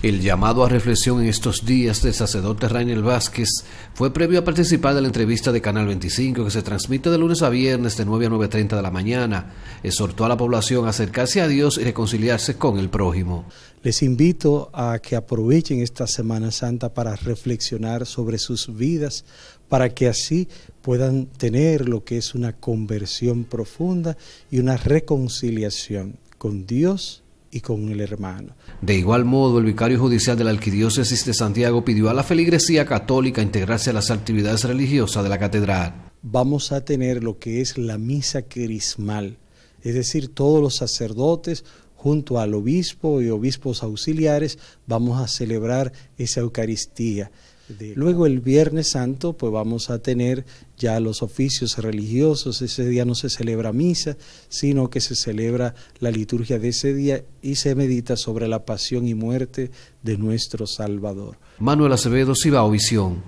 El llamado a reflexión en estos días del sacerdote Rainer Vázquez fue previo a participar de la entrevista de Canal 25 que se transmite de lunes a viernes de 9 a 9.30 de la mañana. Exhortó a la población a acercarse a Dios y reconciliarse con el prójimo. Les invito a que aprovechen esta Semana Santa para reflexionar sobre sus vidas, para que así puedan tener lo que es una conversión profunda y una reconciliación con Dios y con el hermano. De igual modo, el vicario judicial de la Arquidiócesis de Santiago pidió a la feligresía católica integrarse a las actividades religiosas de la catedral. Vamos a tener lo que es la misa crismal, es decir, todos los sacerdotes junto al obispo y obispos auxiliares vamos a celebrar esa Eucaristía. Luego el Viernes Santo, pues vamos a tener ya los oficios religiosos, ese día no se celebra misa, sino que se celebra la liturgia de ese día y se medita sobre la pasión y muerte de nuestro Salvador. Manuel Acevedo, Cibao Visión.